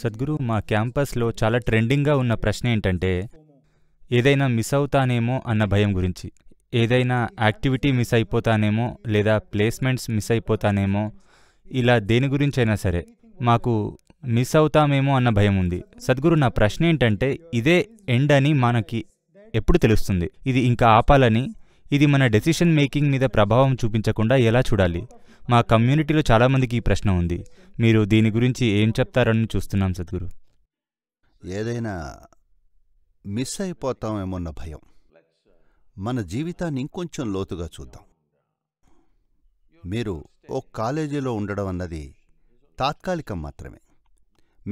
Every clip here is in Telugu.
సద్గురు మా క్యాంపస్లో చాలా ట్రెండింగ్గా ఉన్న ప్రశ్న ఏంటంటే ఏదైనా మిస్ అవుతానేమో అన్న భయం గురించి ఏదైనా యాక్టివిటీ మిస్ అయిపోతానేమో లేదా ప్లేస్మెంట్స్ మిస్ అయిపోతానేమో ఇలా దేని గురించి అయినా సరే మాకు మిస్ అవుతామేమో అన్న భయం ఉంది సద్గురు నా ప్రశ్న ఏంటంటే ఇదే ఎండ్ అని మనకి ఎప్పుడు తెలుస్తుంది ఇది ఇంకా ఆపాలని ఇది మన డెసిషన్ మేకింగ్ మీద ప్రభావం చూపించకుండా ఎలా చూడాలి మా కమ్యూనిటీలో చాలామందికి ఈ ప్రశ్న ఉంది మీరు దీని గురించి ఏం చెప్తారని చూస్తున్నాం సద్గురు ఏదైనా మిస్ అయిపోతామేమోన్న భయం మన జీవితాన్ని ఇంకొంచెం లోతుగా చూద్దాం మీరు ఓ కాలేజీలో ఉండడం అన్నది తాత్కాలికం మాత్రమే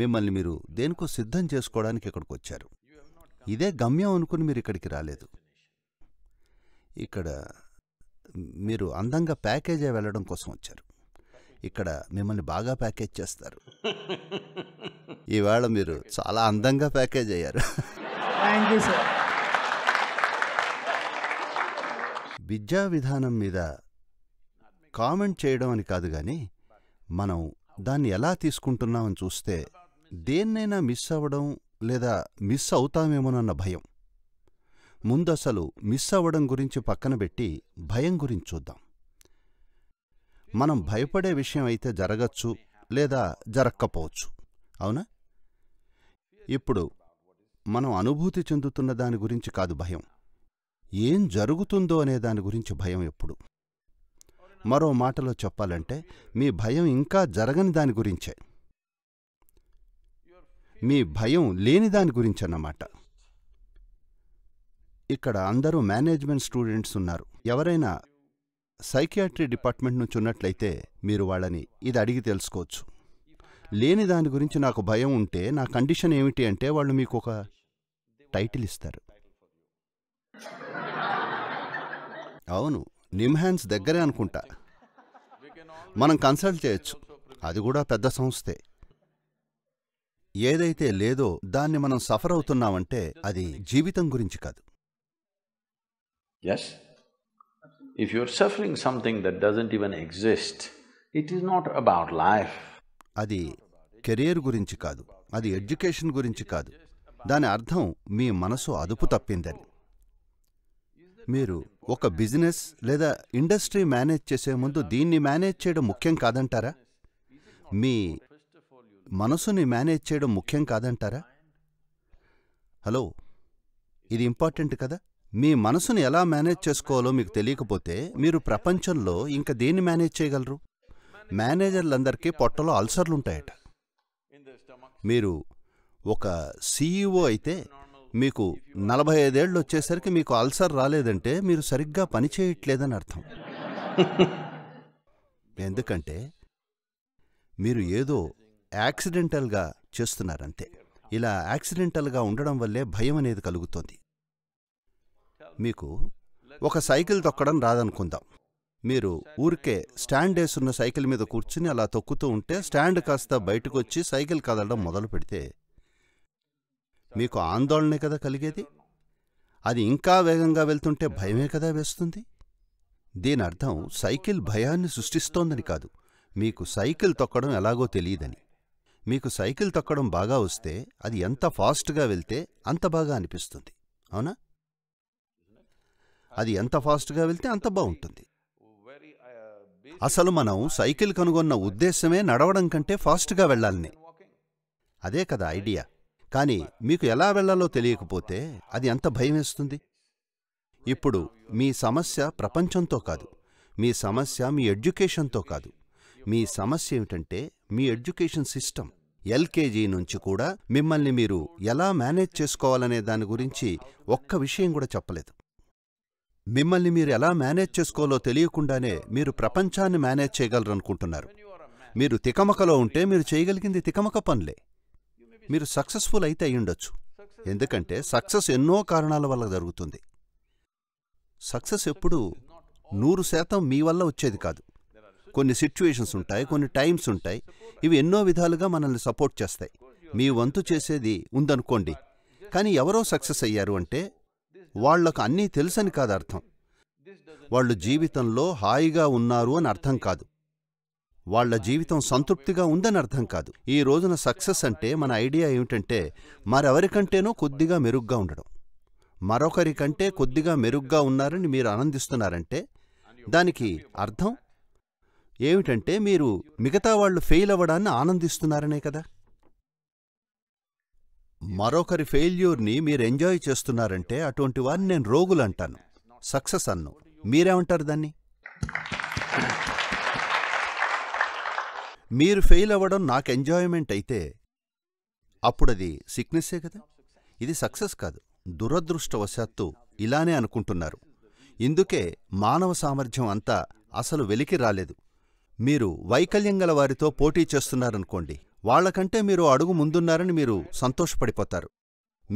మిమ్మల్ని మీరు దేనికో సిద్ధం చేసుకోవడానికి ఇక్కడికి వచ్చారు ఇదే గమ్యం అనుకుని మీరు ఇక్కడికి రాలేదు ఇక్కడ మీరు అందంగా ప్యాకేజీ వెళ్ళడం కోసం వచ్చారు ఇక్కడ మిమ్మల్ని బాగా ప్యాకేజ్ చేస్తారు ఈవేళ మీరు చాలా అందంగా ప్యాకేజ్ అయ్యారు విద్యా విధానం మీద కామెంట్ చేయడం అని కాదు కానీ మనం దాన్ని ఎలా తీసుకుంటున్నామని చూస్తే దేన్నైనా మిస్ అవ్వడం లేదా మిస్ అవుతామేమోనన్న భయం ముందసలు మిస్ అవ్వడం గురించి పక్కనబెట్టి భయం గురించి చూద్దాం మనం భయపడే విషయం అయితే జరగచ్చు లేదా జరక్కపోవచ్చు అవునా ఇప్పుడు మనం అనుభూతి చెందుతున్న దాని గురించి కాదు భయం ఏం జరుగుతుందో అనే దాని గురించి భయం ఎప్పుడు మరో మాటలో చెప్పాలంటే మీ భయం ఇంకా జరగని దాని గురించే మీ భయం లేని దాని గురించన్నమాట ఇక్కడ అందరూ మేనేజ్మెంట్ స్టూడెంట్స్ ఉన్నారు ఎవరైనా సైకియాట్రీ డిపార్ట్మెంట్ నుంచి ఉన్నట్లయితే మీరు వాళ్ళని ఇది అడిగి తెలుసుకోవచ్చు లేని దాని గురించి నాకు భయం ఉంటే నా కండిషన్ ఏమిటి అంటే వాళ్ళు మీకు ఒక టైటిల్ ఇస్తారు అవును నిమ్హాన్స్ దగ్గరే అనుకుంటా మనం కన్సల్ట్ చేయొచ్చు అది కూడా పెద్ద సంస్థే ఏదైతే లేదో దాన్ని మనం సఫర్ అవుతున్నామంటే అది జీవితం గురించి కాదు yes? If you're suffering something that doesn't even exist, it is not about life. అది కెరియర్ గురించి కాదు అది ఎడ్యుకేషన్ గురించి కాదు దాని అర్థం మీ మనసు అదుపు తప్పిందని మీరు ఒక బిజినెస్ లేదా ఇండస్ట్రీ మేనేజ్ చేసే ముందు దీన్ని మేనేజ్ చేయడం ముఖ్యం కాదంటారా మీ మనసుని మేనేజ్ చేయడం ముఖ్యం కాదంటారా హలో ఇది ఇంపార్టెంట్ కదా మీ మనసును ఎలా మేనేజ్ చేసుకోవాలో మీకు తెలియకపోతే మీరు ప్రపంచంలో ఇంకా దేన్ని మేనేజ్ చేయగలరు మేనేజర్లందరికీ పొట్టలో అల్సర్లుంటాయట మీరు ఒక సీఈఓ అయితే మీకు నలభై ఐదేళ్ళు వచ్చేసరికి మీకు అల్సర్ రాలేదంటే మీరు సరిగ్గా పని చేయట్లేదని అర్థం ఎందుకంటే మీరు ఏదో యాక్సిడెంటల్గా చేస్తున్నారంతే ఇలా యాక్సిడెంటల్గా ఉండడం వల్లే భయం అనేది కలుగుతోంది మీకు ఒక సైకిల్ తొక్కడం రాదనుకుందాం మీరు ఊరికే స్టాండ్ వేసున్న సైకిల్ మీద కూర్చుని అలా తొక్కుతూ ఉంటే స్టాండ్ కాస్త బయటకు వచ్చి సైకిల్ కదలడం మొదలు పెడితే మీకు ఆందోళనే కదా కలిగేది అది ఇంకా వేగంగా వెళ్తుంటే భయమే కదా వేస్తుంది దీని అర్థం సైకిల్ భయాన్ని సృష్టిస్తోందని కాదు మీకు సైకిల్ తొక్కడం ఎలాగో తెలియదని మీకు సైకిల్ తొక్కడం బాగా వస్తే అది ఎంత ఫాస్ట్గా వెళ్తే అంత బాగా అనిపిస్తుంది అవునా అది ఎంత ఫాస్ట్గా వెళ్తే అంత బాగుంటుంది uh, అసలు మనం సైకిల్ కనుగొన్న ఉద్దేశమే నడవడం కంటే ఫాస్ట్గా వెళ్ళాలని అదే కదా ఐడియా కానీ మీకు ఎలా వెళ్లాలో తెలియకపోతే అది ఎంత భయమేస్తుంది ఇప్పుడు మీ సమస్య ప్రపంచంతో కాదు మీ సమస్య మీ ఎడ్యుకేషన్తో కాదు మీ సమస్య ఏమిటంటే మీ ఎడ్యుకేషన్ సిస్టమ్ ఎల్కేజీ నుంచి కూడా మిమ్మల్ని మీరు ఎలా మేనేజ్ చేసుకోవాలనే దాని గురించి ఒక్క విషయం కూడా చెప్పలేదు మిమ్మల్ని మీరు ఎలా మేనేజ్ చేసుకోవాలో తెలియకుండానే మీరు ప్రపంచాన్ని మేనేజ్ చేయగలరనుకుంటున్నారు మీరు తికమకలో ఉంటే మీరు చేయగలిగింది తికమక పనులే మీరు సక్సెస్ఫుల్ అయితే అయ్యుండొచ్చు ఎందుకంటే సక్సెస్ ఎన్నో కారణాల వల్ల జరుగుతుంది సక్సెస్ ఎప్పుడు నూరు శాతం మీ వల్ల వచ్చేది కాదు కొన్ని సిచ్యువేషన్స్ ఉంటాయి కొన్ని టైమ్స్ ఉంటాయి ఇవి ఎన్నో విధాలుగా మనల్ని సపోర్ట్ చేస్తాయి మీ వంతు చేసేది ఉందనుకోండి కానీ ఎవరో సక్సెస్ అయ్యారు అంటే వాళ్లకు అన్నీ తెలుసని కాదు అర్థం వాళ్ళు జీవితంలో హాయిగా ఉన్నారు అని అర్థం కాదు వాళ్ల జీవితం సంతృప్తిగా ఉందని అర్థం కాదు ఈ రోజున సక్సెస్ అంటే మన ఐడియా ఏమిటంటే మరెవరికంటేనో కొద్దిగా మెరుగ్గా ఉండడం మరొకరికంటే కొద్దిగా మెరుగ్గా ఉన్నారని మీరు ఆనందిస్తున్నారంటే దానికి అర్థం ఏమిటంటే మీరు మిగతా వాళ్ళు ఫెయిల్ అవ్వడాన్ని ఆనందిస్తున్నారనే కదా మరొకరి ఫెయిల్యూర్ని మీరు ఎంజాయ్ చేస్తున్నారంటే అటువంటి వారిని నేను రోగులు అంటాను సక్సెస్ అన్ను మీరేమంటారు దాన్ని మీరు ఫెయిల్ అవ్వడం నాకు ఎంజాయ్మెంట్ అయితే అప్పుడు అది సిక్నెస్సే కదా ఇది సక్సెస్ కాదు దురదృష్టవశాత్తు ఇలానే అనుకుంటున్నారు ఇందుకే మానవ సామర్థ్యం అంతా అసలు వెలికి రాలేదు మీరు వైకల్యం గల వారితో పోటీ చేస్తున్నారనుకోండి వాళ్లకంటే మీరు అడుగు ముందున్నారని మీరు సంతోషపడిపోతారు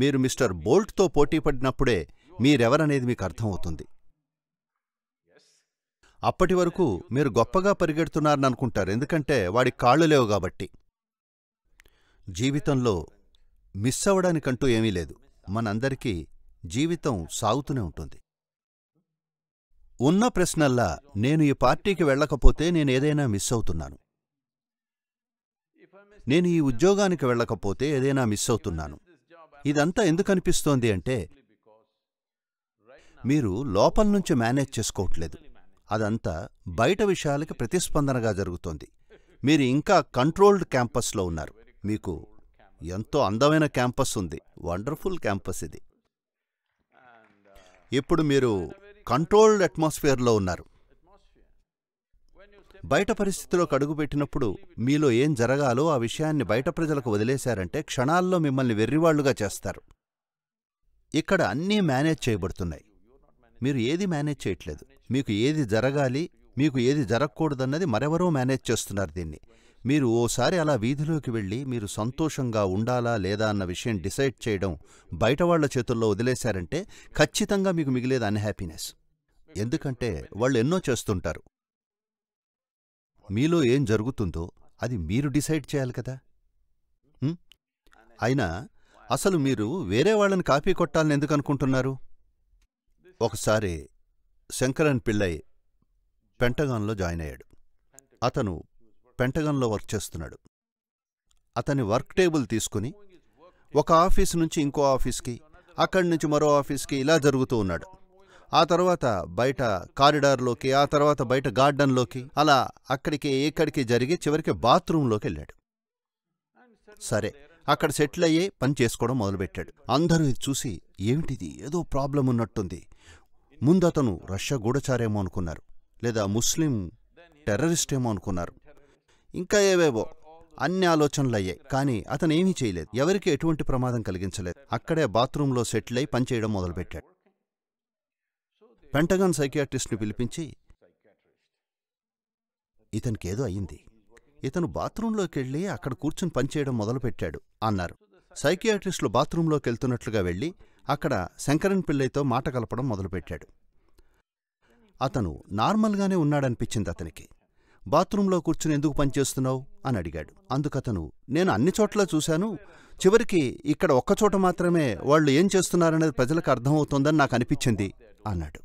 మీరు మిస్టర్ బోల్ట్తో పోటీపడినప్పుడే మీరెవరనేది మీకు అర్థమవుతుంది అప్పటి వరకు మీరు గొప్పగా పరిగెడుతున్నారని అనుకుంటారు ఎందుకంటే వాడి కాళ్ళు లేవు కాబట్టి జీవితంలో మిస్ అవ్వడానికంటూ ఏమీ లేదు మనందరికీ జీవితం సాగుతూనే ఉంటుంది ఉన్న ప్రశ్నల్లా నేను ఈ పార్టీకి వెళ్ళకపోతే నేనేదైనా మిస్ అవుతున్నాను నేను ఈ ఉద్యోగానికి వెళ్ళకపోతే ఏదైనా మిస్ అవుతున్నాను ఇదంతా ఎందుకు అనిపిస్తోంది అంటే మీరు లోపల నుంచి మేనేజ్ చేసుకోవట్లేదు అదంతా బయట విషయాలకి ప్రతిస్పందనగా జరుగుతోంది మీరు ఇంకా కంట్రోల్డ్ క్యాంపస్లో ఉన్నారు మీకు ఎంతో అందమైన క్యాంపస్ ఉంది వండర్ఫుల్ క్యాంపస్ ఇది ఇప్పుడు మీరు కంట్రోల్డ్ అట్మాస్ఫియర్లో ఉన్నారు బయట పరిస్థితిలో కడుగుపెట్టినప్పుడు మీలో ఏం జరగాలో ఆ విషయాన్ని బయట ప్రజలకు వదిలేశారంటే క్షణాల్లో మిమ్మల్ని వెర్రివాళ్లుగా చేస్తారు ఇక్కడ అన్నీ మేనేజ్ చేయబడుతున్నాయి మీరు ఏది మేనేజ్ చేయట్లేదు మీకు ఏది జరగాలి మీకు ఏది జరగకూడదన్నది మరెవరో మేనేజ్ చేస్తున్నారు దీన్ని మీరు ఓసారి అలా వీధిలోకి వెళ్ళి మీరు సంతోషంగా ఉండాలా లేదా అన్న విషయం డిసైడ్ చేయడం బయటవాళ్ల చేతుల్లో వదిలేశారంటే ఖచ్చితంగా మీకు మిగిలేదు అన్హ్యాపీనెస్ ఎందుకంటే వాళ్ళు ఎన్నో చేస్తుంటారు మీలో ఏం జరుగుతుందో అది మీరు డిసైడ్ చేయాలి కదా అయినా అసలు మీరు వేరే వాళ్ళని కాపీ కొట్టాలని ఎందుకు అనుకుంటున్నారు ఒకసారి శంకరన్ పిల్లయ్ పెంటగాన్లో జాయిన్ అయ్యాడు అతను పెంటగాన్లో వర్క్ చేస్తున్నాడు అతని వర్క్ టేబుల్ తీసుకుని ఒక ఆఫీస్ నుంచి ఇంకో ఆఫీస్కి అక్కడి నుంచి మరో ఆఫీస్కి ఇలా జరుగుతూ ఉన్నాడు ఆ తర్వాత బయట కారిడార్లోకి ఆ తర్వాత బయట గార్డెన్లోకి అలా అక్కడికి ఎక్కడికి జరిగి చివరికి బాత్రూంలోకి వెళ్ళాడు సరే అక్కడ సెటిల్ అయ్యే పని చేసుకోవడం మొదలుపెట్టాడు అందరూ ఇది చూసి ఏమిటిది ఏదో ప్రాబ్లం ఉన్నట్టుంది ముందు అతను రష్యా గూఢచారేమో అనుకున్నారు లేదా ముస్లిం టెర్రరిస్ట్ ఏమో అనుకున్నారు ఇంకా ఏవేవో అన్ని ఆలోచనలు అయ్యాయి కానీ అతను ఏమీ చేయలేదు ఎవరికి ఎటువంటి ప్రమాదం కలిగించలేదు అక్కడే బాత్రూంలో సెటిల్ అయి పనిచేయడం మొదలుపెట్టాడు పెంటగాన్ సైకియాట్రిస్ట్ని పిలిపించి ఇతనికేదో అయింది ఇతను బాత్రూంలోకి వెళ్ళి అక్కడ కూర్చుని పనిచేయడం మొదలుపెట్టాడు అన్నారు సైకియాట్రిస్టులు బాత్రూంలోకి వెళ్తున్నట్లుగా వెళ్ళి అక్కడ శంకరన్ పిల్లయ్యతో మాట కలపడం మొదలుపెట్టాడు అతను నార్మల్గానే ఉన్నాడనిపించింది అతనికి బాత్రూంలో కూర్చుని ఎందుకు పనిచేస్తున్నావు అని అడిగాడు అందుకతను నేను అన్ని చోట్ల చూశాను చివరికి ఇక్కడ ఒక్కచోట మాత్రమే వాళ్ళు ఏం చేస్తున్నారనేది ప్రజలకు అర్థమవుతోందని నాకు అనిపించింది అన్నాడు